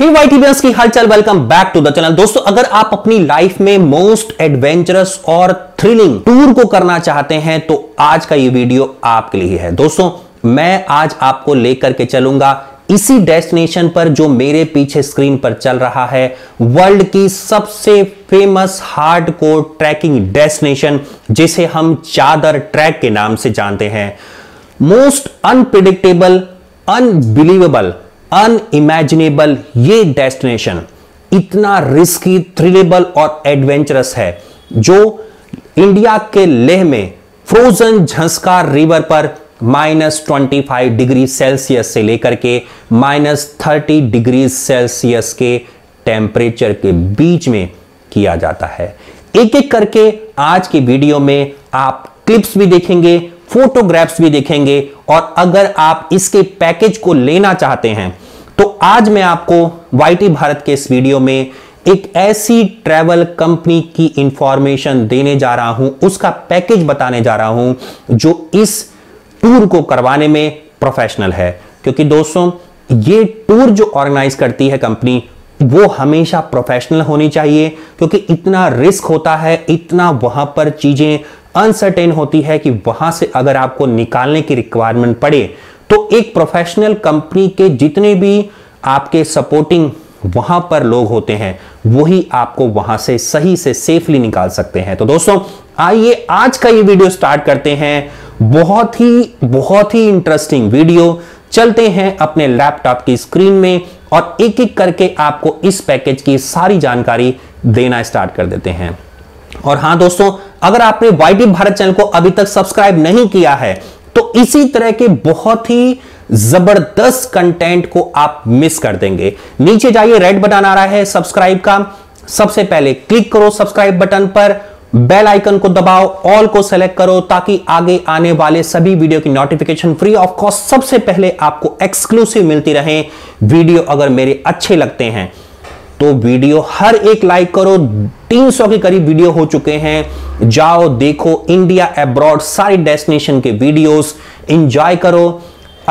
हे Y की welcome back to the channel दोस्तों अगर आप अपनी लाइफ में मोस्ट एडवेंचरस और थ्रिलिंग टूर को करना चाहते हैं तो आज का ये वीडियो आपके लिए है दोस्तों मैं आज आपको लेकर के चलूंगा इसी डेस्टिनेशन पर जो मेरे पीछे स्क्रीन पर चल रहा है वर्ल्ड की सबसे famous hard core trekking destination जिसे हम चादर ट्रैक के नाम से जानते हैं मोस्ट अनप्रिडिक्टेबल अनबिलीवेबल अनइमेजिनेबल ये डेस्टिनेशन इतना रिस्की थ्रिलेबल और एडवेंचरस है जो इंडिया के लेह में फ्रोजन झंस्कार रिवर पर minus twenty five degree Celsius से लेकर के माइनस थर्टी डिग्री सेल्सियस के टेम्परेचर के बीच में किया जाता है एक एक करके आज की वीडियो में आप क्लिप्स भी देखेंगे फोटोग्राफ्स भी देखेंगे और अगर आप इसके पैकेज को लेना चाहते हैं तो आज मैं आपको वाई भारत के इस वीडियो में एक ऐसी ट्रैवल कंपनी की इंफॉर्मेशन देने जा रहा हूं उसका पैकेज बताने जा रहा हूं जो इस टूर को करवाने में प्रोफेशनल है क्योंकि दोस्तों ये टूर जो ऑर्गेनाइज करती है कंपनी वो हमेशा प्रोफेशनल होनी चाहिए क्योंकि इतना रिस्क होता है इतना वहां पर चीजें अनसर्टेन होती है कि वहां से अगर आपको निकालने की रिक्वायरमेंट पड़े तो एक प्रोफेशनल कंपनी के जितने भी आपके सपोर्टिंग वहां पर लोग होते हैं वही आपको वहां से सही से सेफली निकाल सकते हैं तो दोस्तों आइए आज का ये वीडियो स्टार्ट करते हैं बहुत ही बहुत ही इंटरेस्टिंग वीडियो चलते हैं अपने लैपटॉप की स्क्रीन में और एक एक करके आपको इस पैकेज की सारी जानकारी देना स्टार्ट कर देते हैं और हाँ दोस्तों अगर आपने वाई भारत चैनल को अभी तक सब्सक्राइब नहीं किया है तो इसी तरह के बहुत ही जबरदस्त कंटेंट को आप मिस कर देंगे नीचे जाइए रेड बटन आ रहा है सब्सक्राइब का सबसे पहले क्लिक करो सब्सक्राइब बटन पर बेल आइकन को दबाओ ऑल को सेलेक्ट करो ताकि आगे आने वाले सभी वीडियो की नोटिफिकेशन फ्री ऑफ कॉस्ट सबसे पहले आपको एक्सक्लूसिव मिलती रहे वीडियो अगर मेरे अच्छे लगते हैं तो वीडियो हर एक लाइक करो 300 के करीब वीडियो हो चुके हैं जाओ देखो इंडिया अब्रॉड सारी डेस्टिनेशन के वीडियोस इंजॉय करो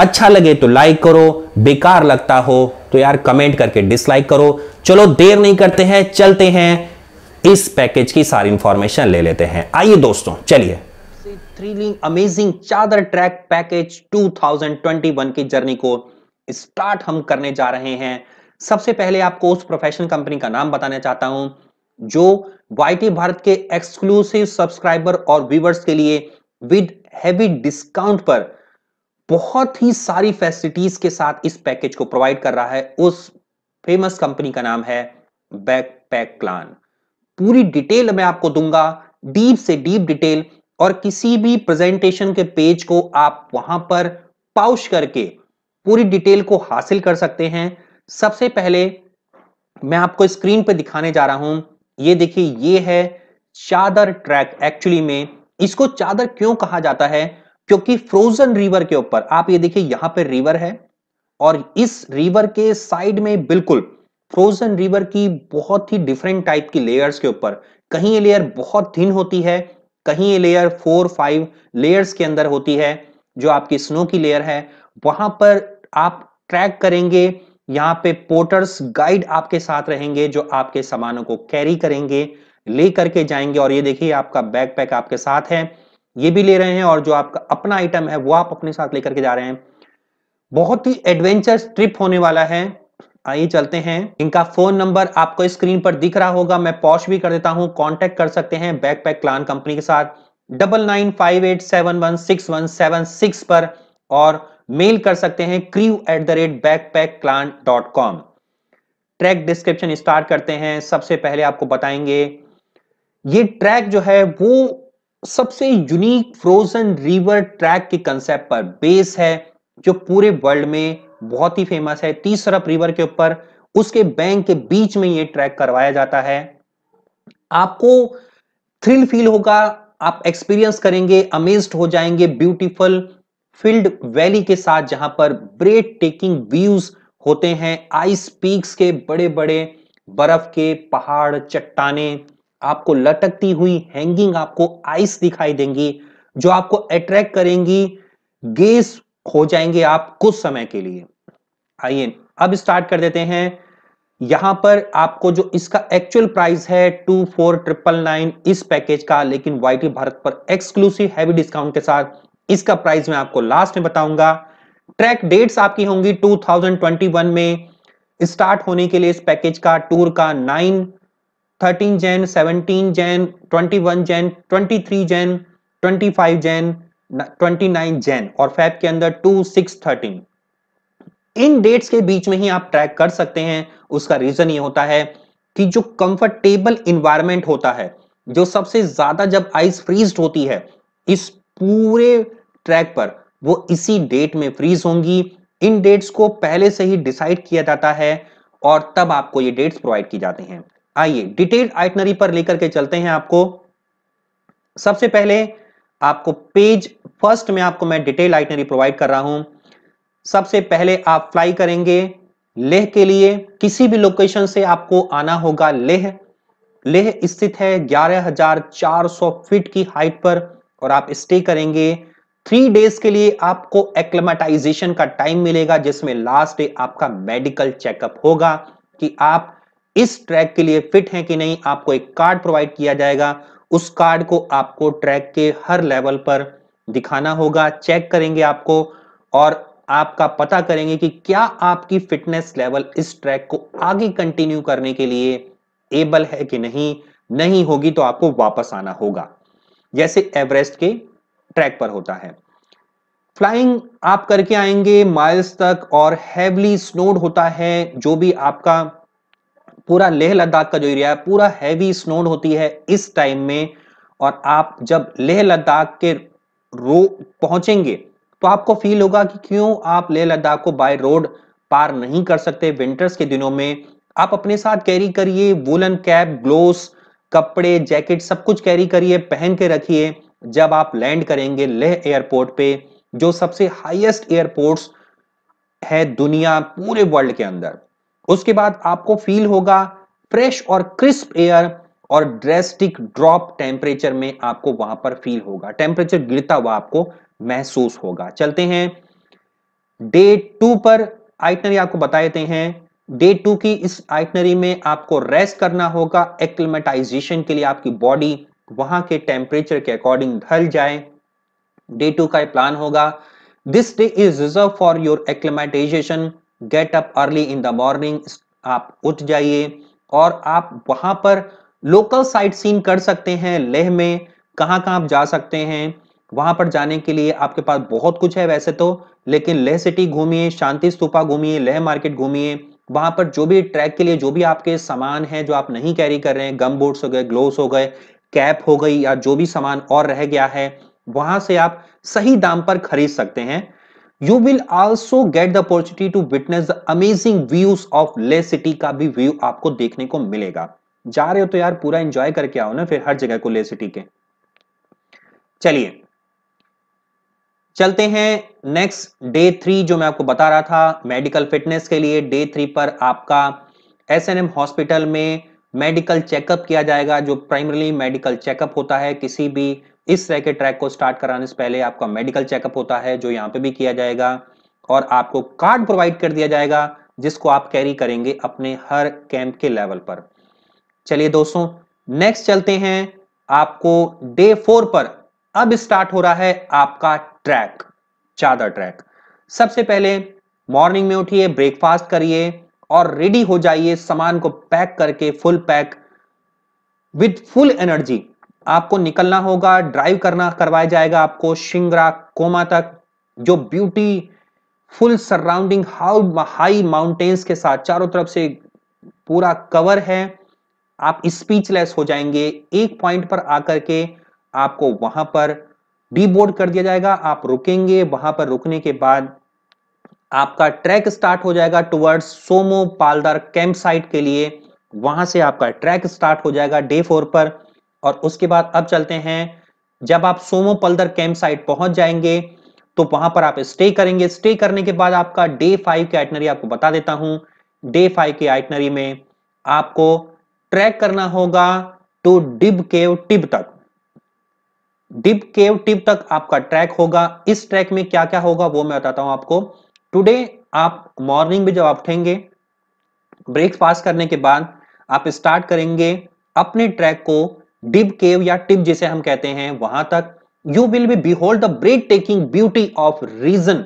अच्छा लगे तो लाइक करो बेकार लगता हो तो यार कमेंट करके डिसलाइक करो चलो देर नहीं करते हैं चलते हैं इस पैकेज की सारी इंफॉर्मेशन ले लेते हैं आइए दोस्तों चलिए thrilling amazing Chadar trek package 2021 की जर्नी को स्टार्ट हम करने जा रहे हैं सबसे पहले आपको उस प्रोफेशनल कंपनी का नाम बताना चाहता हूं जो वाई भारत के एक्सक्लूसिव सब्सक्राइबर और व्यूवर्स के लिए विद हैवी डिस्काउंट पर बहुत ही सारी फैसिलिटीज के साथ इस पैकेज को प्रोवाइड कर रहा है उस फेमस कंपनी का नाम है बैकपैक क्लान पूरी डिटेल मैं आपको दूंगा डीप से डीप डिटेल और किसी भी प्रेजेंटेशन के पेज को आप वहां पर पाउश करके पूरी डिटेल को हासिल कर सकते हैं सबसे पहले मैं आपको स्क्रीन पर दिखाने जा रहा हूं ये देखिए ये है चादर ट्रैक एक्चुअली में इसको चादर क्यों कहा जाता है क्योंकि फ्रोजन रिवर के ऊपर आप ये देखिए यहां पर रिवर है और इस रिवर के साइड में बिल्कुल फ्रोजन रिवर की बहुत ही डिफरेंट टाइप की लेयर्स के ऊपर कहीं ये लेयर बहुत थिन होती है कहीं ये लेयर फोर फाइव लेयर्स के अंदर होती है जो आपकी स्नो की लेयर है वहां पर आप ट्रैक करेंगे यहाँ पे पोर्टर्स गाइड आपके साथ रहेंगे जो आपके सामानों को कैरी करेंगे ले करके जाएंगे और ये देखिए आपका बैकपैक आपके साथ है ये भी ले रहे हैं और जो आपका अपना आइटम है वो आप अपने साथ लेकर के जा रहे हैं बहुत ही एडवेंचर ट्रिप होने वाला है आइए चलते हैं इनका फोन नंबर आपको स्क्रीन पर दिख रहा होगा मैं पॉश भी कर देता हूं कांटेक्ट कर सकते हैं बैकपैक क्लान कंपनी के साथ double nine five eight seven one six one seven six पर और मेल कर सकते हैं crew at the rate backpack clan dot com trek description start करते हैं सबसे पहले आपको बताएंगे ये ट्रैक जो है वो सबसे यूनिक फ्रोजन रिवर ट्रैक के कंसेप्ट पर बेस है जो पूरे वर्ल्ड में बहुत ही फेमस है तीसरा रिवर के ऊपर उसके बैंक के बीच में ये ट्रैक करवाया जाता है आपको थ्रिल फील होगा आप एक्सपीरियंस करेंगे अमेज्ड हो जाएंगे ब्यूटीफुल फील्ड वैली के साथ जहां पर ब्रेड टेकिंग व्यूज होते हैं आइस पीक्स के बड़े बड़े बर्फ के पहाड़ चट्टाने आपको लटकती हुई हैंगिंग आपको आइस दिखाई देंगी जो आपको अट्रैक्ट करेंगी गेस हो जाएंगे आप कुछ समय के लिए आइए अब स्टार्ट कर देते हैं यहां पर आपको जो इसका एक्चुअल प्राइस है टू फोर ट्रिपल नाइन इस पैकेज का लेकिन वाईटी भारत पर एक्सक्लूसिव हैवी डिस्काउंट के साथ इसका प्राइस मैं आपको लास्ट में बताऊंगा ट्रैक डेट्स आपकी होंगी 2021 में स्टार्ट होने के लिए इस पैकेज का टूर का 9 13 जैन 17 जैन 21 जैन 23 जैन 25 जैन 29 जैन और फैब के अंदर 2 6 13 इन डेट्स के बीच में ही आप ट्रैक कर सकते हैं उसका रीजन ये होता है कि जो कंफर्टेबल इन्वायरमेंट होता है जो सबसे ज्यादा जब आइस फ्रीज होती है इस पूरे ट्रैक पर वो इसी डेट में फ्रीज होंगी इन डेट्स को पहले से ही डिसाइड किया जाता है और तब आपको ये डेट्स प्रोवाइड की जाती हैं आइए डिटेल्ड आइटनरी पर लेकर के चलते हैं आपको सबसे पहले आपको पेज फर्स्ट में आपको मैं डिटेल आइटनरी प्रोवाइड कर रहा हूं सबसे पहले आप फ्लाई करेंगे लेह के लिए किसी भी लोकेशन से आपको आना होगा लेह लेह स्थित है 11,400 फीट की हाइट पर और आप स्टे करेंगे थ्री डेज के लिए आपको एक्लेमेटाइजेशन का टाइम मिलेगा जिसमें लास्ट डे आपका मेडिकल चेकअप होगा कि आप इस ट्रैक के लिए फिट हैं कि नहीं आपको एक कार्ड प्रोवाइड किया जाएगा उस कार्ड को आपको ट्रैक के हर लेवल पर दिखाना होगा चेक करेंगे आपको और आपका पता करेंगे कि क्या आपकी फिटनेस लेवल इस ट्रैक को आगे कंटिन्यू करने के लिए एबल है कि नहीं नहीं होगी तो आपको वापस आना होगा जैसे एवरेस्ट के ट्रैक पर होता है फ्लाइंग आप करके आएंगे माइल्स तक और हैवली स्नोड होता है जो भी आपका पूरा लेह लद्दाख का जो एरिया है पूरा हैवी स्नोड होती है इस टाइम में और आप जब लेह लद्दाख के रो पहुंचेंगे तो आपको फील होगा कि क्यों आप लेह लद्दाख को बाय रोड पार नहीं कर सकते विंटर्स के दिनों में आप अपने साथ कैरी करिए वुलन कैप ग्लोव कपड़े जैकेट सब कुछ कैरी करिए पहन के रखिए जब आप लैंड करेंगे लेह एयरपोर्ट पे जो सबसे हाईएस्ट एयरपोर्ट्स है दुनिया पूरे वर्ल्ड के अंदर उसके बाद आपको फील होगा फ्रेश और क्रिस्प एयर और ड्रेस्टिक ड्रॉप टेम्परेचर में आपको वहां पर फील होगा टेम्परेचर गिरता हुआ आपको महसूस होगा चलते हैं डे टू पर आइटनरी आपको बता देते हैं डे टू की इस आइटनरी में आपको रेस्ट करना होगा एक्लिमेटाइजेशन के लिए आपकी बॉडी वहां के टेम्परेचर के अकॉर्डिंग ढल जाए डे टू का प्लान होगा this day is reserve for your acclimatisation get up early in the morning आप उठ जाइए और आप वहां पर लोकल साइट सीन कर सकते हैं लेह में कहां कहां आप जा सकते हैं वहां पर जाने के लिए आपके पास बहुत कुछ है वैसे तो लेकिन लेह सिटी घूमिए शांति स्तूपा घूमिए लेह मार्केट घूमिए वहां पर जो भी ट्रैक के लिए जो भी आपके सामान है जो आप नहीं कैरी कर रहे हैं गम बोर्ड्स हो गए ग्लोव हो गए कैप हो गई या जो भी सामान और रह गया है वहां से आप सही दाम पर खरीद सकते हैं you will also get the opportunity to witness the amazing views of Leh city का भी व्यू आपको देखने को मिलेगा जा रहे हो तो यार पूरा एंजॉय करके आओ ना फिर हर जगह को ले सिटी के चलिए चलते हैं नेक्स्ट डे थ्री जो मैं आपको बता रहा था मेडिकल फिटनेस के लिए डे थ्री पर आपका एस एन एम हॉस्पिटल में मेडिकल चेकअप किया जाएगा जो प्राइमरली मेडिकल चेकअप होता है किसी भी इस तरह के ट्रैक को स्टार्ट कराने से पहले आपका मेडिकल चेकअप होता है जो यहाँ पे भी किया जाएगा और आपको कार्ड प्रोवाइड कर दिया जाएगा जिसको आप कैरी करेंगे अपने हर कैंप के लेवल पर चलिए दोस्तों नेक्स्ट चलते हैं आपको डे फोर पर अब स्टार्ट हो रहा है आपका ट्रैक चादर ट्रैक सबसे पहले मॉर्निंग में उठिए ब्रेकफास्ट करिए और रेडी हो जाइए सामान को पैक करके full pack with full energy आपको निकलना होगा ड्राइव करना करवाया जाएगा आपको शिंगरा कोमा तक जो beautiful surrounding how high mountains के साथ चारों तरफ से पूरा कवर है आप स्पीचलेस हो जाएंगे एक पॉइंट पर आकर के आपको वहां पर डीबोर्ड कर दिया जाएगा आप रुकेंगे वहां पर रुकने के बाद आपका ट्रैक स्टार्ट हो जाएगा टुवर्ड्स सोमो पालदार कैंप साइट के लिए वहां से आपका ट्रैक स्टार्ट हो जाएगा डे फोर पर और उसके बाद अब चलते हैं जब आप सोमो पलदर कैंप साइट पहुंच जाएंगे तो वहां पर आप स्टे करेंगे स्टे करने के बाद आपका डे फाइव की आइटनरी आपको बता देता हूं डे फाइव की आइटनरी में आपको ट्रैक करना होगा टू तो डिब केव टिब तक डिब केव टिब तक आपका ट्रैक होगा इस ट्रैक में क्या क्या होगा वो मैं बताता हूं आपको टुडे आप मॉर्निंग में जब आप उठेंगे ब्रेकफास्ट करने के बाद आप स्टार्ट करेंगे अपने ट्रैक को डिब केव या टिप जिसे हम कहते हैं वहां तक you will be behold the breathtaking beauty of region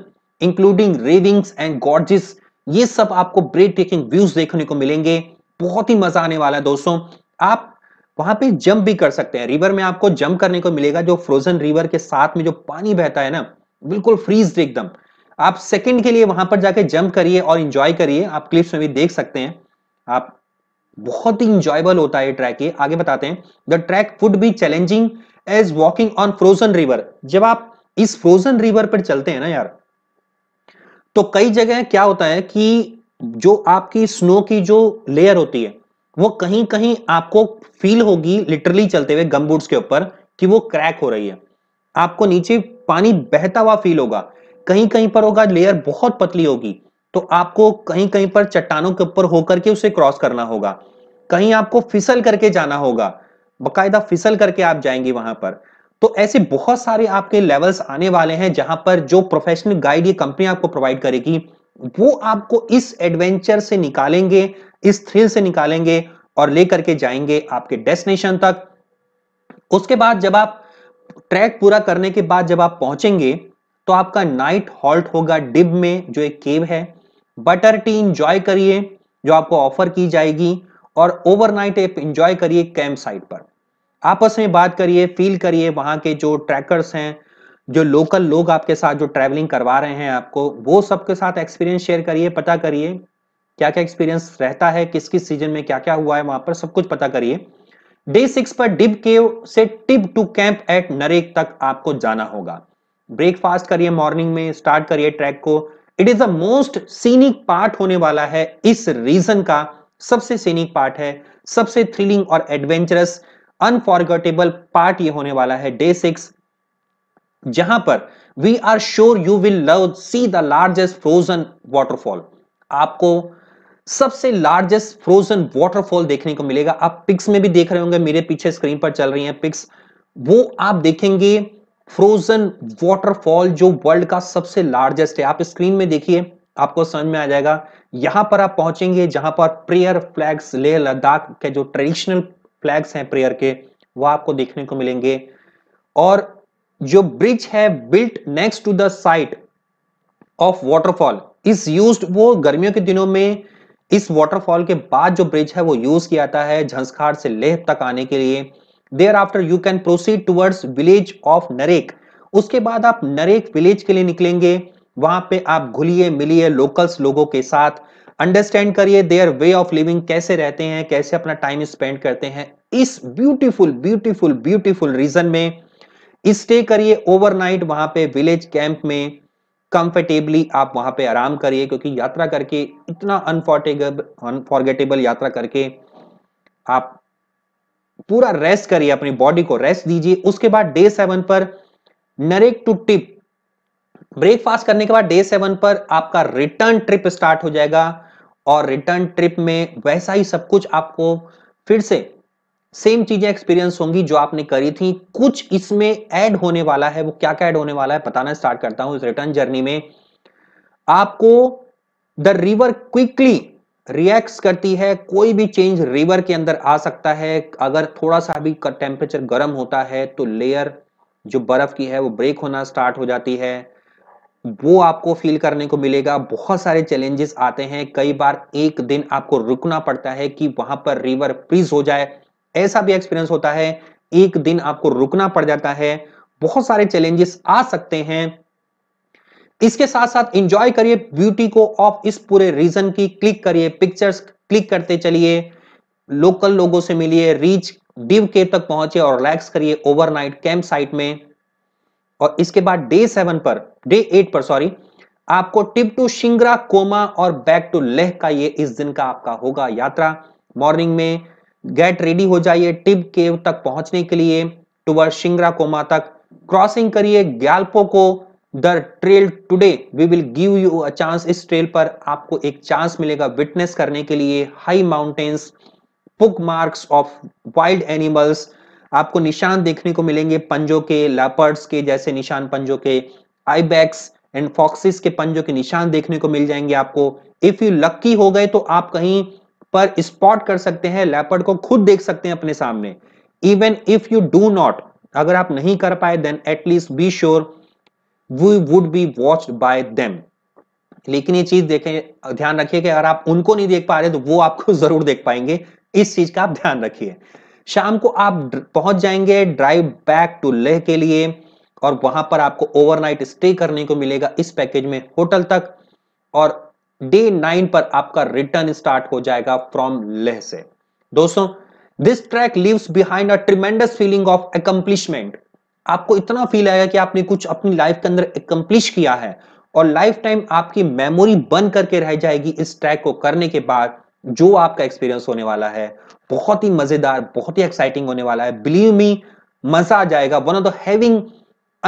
including ravines and gorges ये सब आपको ब्रेक टेकिंग व्यूज देखने को मिलेंगे बहुत ही मजा आने वाला है दोस्तों आप वहां पे जंप भी कर सकते हैं रिवर में आपको जंप करने को मिलेगा जो फ्रोजन रिवर के साथ में जो पानी बहता है ना बिल्कुल फ्रीज एकदम आप सेकंड के लिए वहां पर जाके जंप करिए और इंजॉय करिए आप क्लिप्स में भी देख सकते हैं आप बहुत ही इंजॉयबल होता है ट्रैक ये आगे बताते हैं the trek would be challenging as walking on frozen river जब आप इस फ्रोजन रिवर पर चलते हैं ना यार तो कई जगह क्या होता है कि जो आपकी स्नो की जो लेयर होती है वो कहीं कहीं आपको फील होगी लिटरली चलते हुए गमबूट्स के ऊपर कि वो क्रैक हो रही है आपको नीचे पानी बहता हुआ फील होगा कहीं कहीं पर होगा लेयर बहुत पतली होगी तो आपको कहीं कहीं पर चट्टानों के ऊपर होकर के उसे क्रॉस करना होगा कहीं आपको फिसल करके जाना होगा बकायदा फिसल करके आप जाएंगे वहां पर तो ऐसे बहुत सारे आपके लेवल्स आने वाले हैं जहां पर जो प्रोफेशनल गाइड ये कंपनी आपको प्रोवाइड करेगी वो आपको इस एडवेंचर से निकालेंगे इस थ्रिल से निकालेंगे और लेकर के जाएंगे आपके डेस्टिनेशन तक उसके बाद जब आप ट्रैक पूरा करने के बाद जब आप पहुंचेंगे तो आपका नाइट हॉल्ट होगा डिब में जो एक केव है बटर टी इंजॉय करिए जो आपको ऑफर की जाएगी और ओवरनाइट नाइट इंजॉय करिए कैंप साइट पर आपस में बात करिए फील करिए वहां के जो ट्रैकर्स हैं जो लोकल लोग आपके साथ जो ट्रैवलिंग करवा रहे हैं आपको वो सबके साथ एक्सपीरियंस शेयर करिए पता करिए क्या क्या एक्सपीरियंस रहता है किस किस सीजन में क्या क्या हुआ है वहां पर सब कुछ पता करिए डे सिक्स पर डिब केव से Tibb to camp at Nerak तक आपको जाना होगा ब्रेकफास्ट करिए मॉर्निंग में स्टार्ट करिए ट्रैक को it is the most scenic part होने वाला है इस रीजन का सबसे सीनिक पार्ट है सबसे थ्रिलिंग और एडवेंचरस अनफॉर्गेटेबल पार्ट ये होने वाला है डे सिक्स जहां पर we are sure you will love see the largest frozen waterfall आपको सबसे लार्जेस्ट फ्रोजन वाटरफॉल देखने को मिलेगा आप पिक्स में भी देख रहे होंगे मेरे पीछे स्क्रीन पर चल रही हैं पिक्स वो आप देखेंगे फ्रोजन वॉटरफॉल जो वर्ल्ड का सबसे लार्जेस्ट है आप स्क्रीन में देखिए आपको समझ में आ जाएगा यहां पर आप पहुंचेंगे जहां पर प्रेयर फ्लैग्स लेह लद्दाख के जो ट्रेडिशनल फ्लैग्स हैं प्रेयर के वह आपको देखने को मिलेंगे और जो ब्रिज है built next to the site of waterfall is use वो गर्मियों के दिनों में इस वाटरफॉल के बाद जो ब्रिज है वो यूज किया जाता है झंसखाड़ से लेह तक आने के लिए thereafter you can proceed towards village of Nerak उसके बाद आप नरेक विलेज के लिए निकलेंगे वहां पे आप घुलिए मिलिए लोकल्स लोगों के साथ अंडरस्टैंड करिए देयर वे ऑफ लिविंग कैसे रहते हैं कैसे अपना टाइम स्पेंड करते हैं इस ब्यूटीफुल ब्यूटीफुल ब्यूटीफुल रीजन में स्टे करिए ओवरनाइट वहां पे विलेज कैंप में कंफर्टेबली आप वहां पे आराम करिए क्योंकि यात्रा करके इतना अनफॉर्टेबल अनफॉर्गेटेबल यात्रा करके आप पूरा रेस्ट करिए अपनी बॉडी को रेस्ट दीजिए उसके बाद डे सेवन पर नरेक टू टिप ब्रेकफास्ट करने के बाद डे सेवन पर आपका रिटर्न ट्रिप स्टार्ट हो जाएगा और रिटर्न ट्रिप में वैसा ही सब कुछ आपको फिर से सेम चीजें एक्सपीरियंस होंगी जो आपने करी थी कुछ इसमें ऐड होने वाला है वो क्या क्या ऐड होने वाला है बताना स्टार्ट करता हूं इस रिटर्न जर्नी में आपको द रिवर क्विकली रिएक्ट करती है कोई भी चेंज रिवर के अंदर आ सकता है अगर थोड़ा सा भी टेम्परेचर गर्म होता है तो लेयर जो बर्फ की है वो ब्रेक होना स्टार्ट हो जाती है वो आपको फील करने को मिलेगा बहुत सारे चैलेंजेस आते हैं कई बार एक दिन आपको रुकना पड़ता है कि वहां पर रिवर फ्रीज हो जाए ऐसा भी एक्सपीरियंस होता है एक दिन आपको रुकना पड़ जाता है बहुत सारे चैलेंजेस आ सकते हैं इसके साथ साथ इंजॉय करिए ब्यूटी को ऑफ इस पूरे रीजन की क्लिक करिए पिक्चर्स क्लिक करते चलिए लोकल लोगों से मिलिए रीच डिव के तक पहुंचे और रिलैक्स करिए ओवरनाइट कैंप साइट में और इसके बाद डे सेवन पर डे एट पर सॉरी आपको टिप टू शिंगरा कोमा और बैक टू लेह का ये इस दिन का आपका होगा यात्रा मॉर्निंग में गेट रेडी हो जाइए टिप केव तक पहुंचने के लिए टूवर्ड शिंगरा कोमा तक क्रॉसिंग करिए ग्याल्पो को the trail today we will give you a chance इस ट्रेल पर आपको एक चांस मिलेगा विटनेस करने के लिए high mountains pug marks of wild animals आपको निशान देखने को मिलेंगे पंजों के लापर्ड्स के जैसे निशान पंजों के आईबैक्स एंड फॉक्सिस के पंजों के निशान देखने को मिल जाएंगे आपको इफ यू लक्की हो गए तो आप कहीं पर स्पॉट कर सकते हैं लैपर्ड को खुद देख सकते हैं अपने सामने even if you do not अगर आप नहीं कर पाए then at least be sure we would be watch by them लेकिन ये चीज देखें ध्यान रखिए कि अगर आप उनको नहीं देख पा रहे तो वो आपको जरूर देख पाएंगे इस चीज का आप ध्यान रखिए शाम को आप पहुंच जाएंगे ड्राइव बैक टू लेह के लिए और वहां पर आपको ओवरनाइट स्टे करने को मिलेगा इस पैकेज में होटल तक और डे नाइन पर आपका रिटर्न स्टार्ट हो जाएगा फ्रॉम लेह से दोस्तों this trek leaves behind a tremendous feeling of accomplishment आपको इतना फील आएगा कि आपने कुछ अपनी लाइफ के अंदर एकम्प्लिश किया है और लाइफ टाइम आपकी मेमोरी बन करके रह जाएगी इस ट्रैक को करने के बाद जो आपका एक्सपीरियंस होने वाला है बहुत ही मजेदार बहुत ही एक्साइटिंग होने वाला है बिलीव मी मजा आ जाएगा one of the having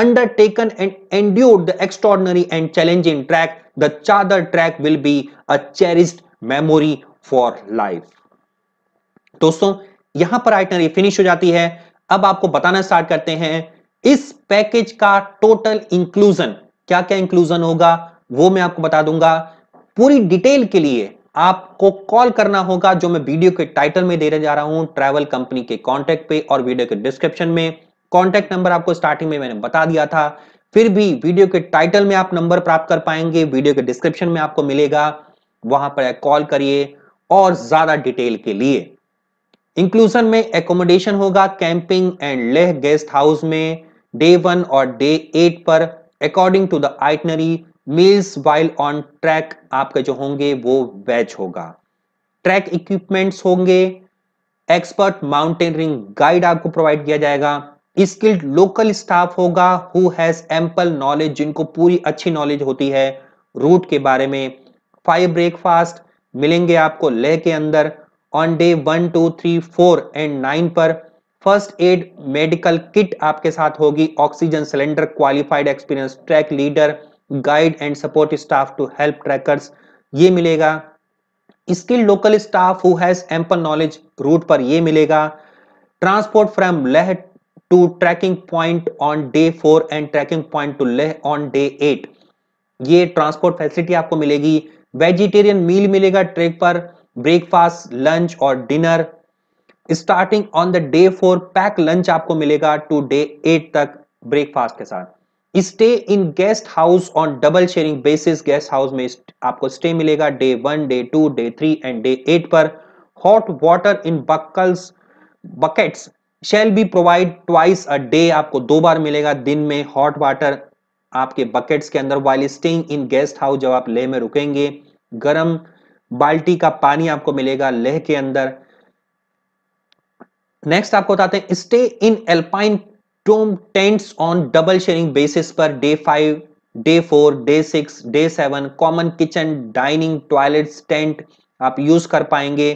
undertaken and endured the extraordinary and challenging track, the Chadar track will be a cherished memory for दोस्तों यहां पर आइटनरी फिनिश हो जाती है अब आपको बताना स्टार्ट करते हैं इस पैकेज का टोटल इंक्लूजन क्या क्या इंक्लूजन होगा वो मैं आपको बता दूंगा पूरी डिटेल के लिए आपको कॉल करना होगा जो मैं वीडियो के टाइटल में देने जा रहा हूं ट्रैवल कंपनी के कॉन्टेक्ट पे और वीडियो के डिस्क्रिप्शन में कॉन्टैक्ट नंबर आपको स्टार्टिंग में मैंने बता दिया था फिर भी वीडियो के टाइटल में आप नंबर प्राप्त कर पाएंगे वीडियो के डिस्क्रिप्शन में आपको मिलेगा वहां पर कॉल करिए और ज्यादा डिटेल के लिए इंक्लूजन में एकोमोडेशन होगा camping and Leh guest house में डे वन और डे एट पर according to the itinerary meals while on track आपके जो होंगे वो वेज होगा ट्रैक इक्विपमेंट्स होंगे एक्सपर्ट माउंटेनरिंग गाइड आपको प्रोवाइड किया जाएगा स्किल्ड लोकल स्टाफ होगा हु हैज एम्पल नॉलेज जिनको पूरी अच्छी नॉलेज होती है रूट के बारे में फाइव ब्रेकफास्ट मिलेंगे आपको लेह के अंदर on day one two three four and nine पर फर्स्ट एड मेडिकल किट आपके साथ होगी oxygen cylinder qualified experience trek leader guide and support staff to help trekkers ये मिलेगा skill local staff who has ample knowledge route पर ये मिलेगा transport from Leh to trekking point on day four and trekking point to Leh on day eight ये transport facility आपको मिलेगी vegetarian मील मिलेगा trek पर ब्रेकफास्ट लंच और dinner starting on the day four pack lunch आपको मिलेगा टू डे एट तक breakfast के साथ stay in guest house on double sharing basis guest house में आपको स्टे मिलेगा day one day two day three and day eight पर hot water in buckles buckets shall be provide twice a day आपको दो बार मिलेगा दिन में hot water आपके बकेट्स के अंदर while staying in guest house जब आप लेह में रुकेंगे गर्म बाल्टी का पानी आपको मिलेगा लेह के अंदर नेक्स्ट आपको बताते हैं stay in alpine dome tents on double sharing basis पर day five day four day six day seven common kitchen dining toilet tent आप यूज कर पाएंगे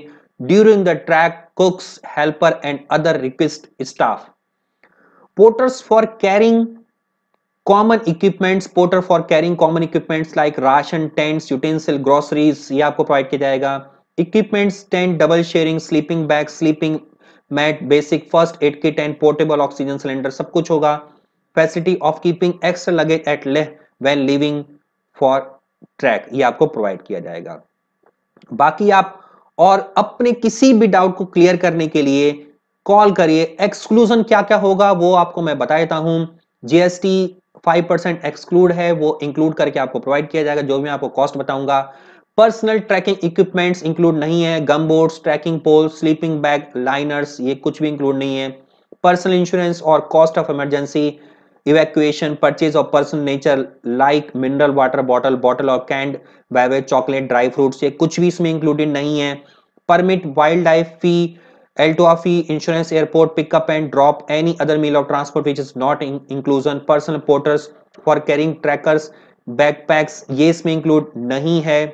during the trek cooks helper and other request staff porters for carrying common equipment porter for carrying common equipments like ration tents utensil groceries ये आपको provide किया जाएगा equipments tent double sharing sleeping bag sleeping mat basic first aid kit and portable oxygen cylinder सब कुछ होगा facility of keeping extra luggage at Leh when leaving for trek ये आपको provide किया जाएगा बाकी आप और अपने किसी भी डाउट को क्लियर करने के लिए कॉल करिए एक्सक्लूजन क्या क्या होगा वो आपको मैं बता देता हूं जीएसटी 5% एक्सक्लूड है वो इंक्लूड करके आपको प्रोवाइड किया जाएगा जो मैं आपको कॉस्ट बताऊंगा पर्सनल ट्रैकिंग इक्विपमेंट्स इंक्लूड नहीं है gum boot trekking pole sleeping bag liners ये कुछ भी इंक्लूड नहीं है पर्सनल इंश्योरेंस और cost of emergency evacuation purchase of personal nature like mineral water bottle bottle और canned beverage chocolate dry fruits ये कुछ भी इसमें इंक्लूडेड नहीं है permit wildlife fee ALTOA fee insurance airport pickup and drop any other meal of transport which is not inclusion personal porters for carrying trackers backpacks ये इसमें include नहीं है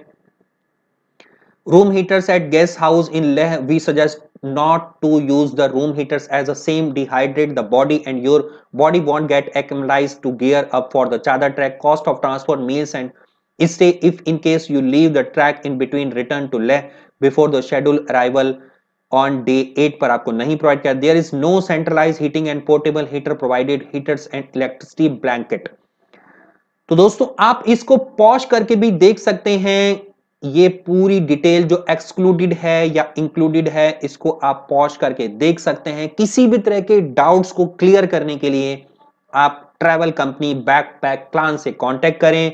room heaters at guest house in leh we suggest not to use the room heaters as the same dehydrate the body and your body won't get acclimatized to gear up for the chadar trek cost of transport meals and stay if in case you leave the track in between return to leh before the scheduled arrival on day eight पर आपको नहीं provide किया there is no centralize heating and portable heater provided heaters and electricity blanket तो दोस्तों आप इसको posh करके भी देख सकते हैं ये पूरी डिटेल जो एक्सक्लूडेड है या इंक्लूडेड है इसको आप पॉज करके देख सकते हैं किसी भी तरह के डाउट्स को क्लियर करने के लिए आप travel company backpack plan से कांटेक्ट करें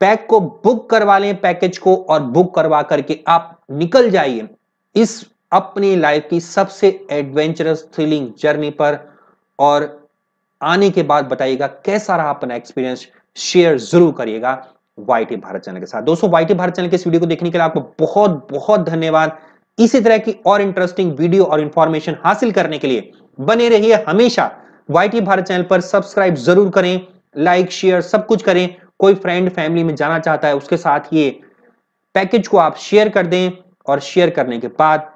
पैक को बुक करवा लें पैकेज को और बुक करवा करके आप निकल जाइए इस अपनी लाइफ की सबसे एडवेंचरस थ्रिलिंग जर्नी पर और आने के बाद बताइएगा कैसा रहा अपना एक्सपीरियंस शेयर जरूर करिएगा वाई भारत चैनल के साथ दोस्तों वाई भारत चैनल के इस वीडियो को देखने के लिए आपको बहुत बहुत धन्यवाद इसी तरह की और इंटरेस्टिंग वीडियो और इंफॉर्मेशन हासिल करने के लिए बने रहिए हमेशा वाई भारत चैनल पर सब्सक्राइब जरूर करें लाइक शेयर सब कुछ करें कोई फ्रेंड फैमिली में जाना चाहता है उसके साथ ये पैकेज को आप शेयर कर दें और शेयर करने के बाद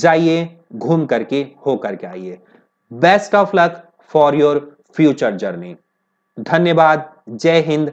जाइए घूम करके हो करके आइए best of luck for your future journey धन्यवाद जय हिंद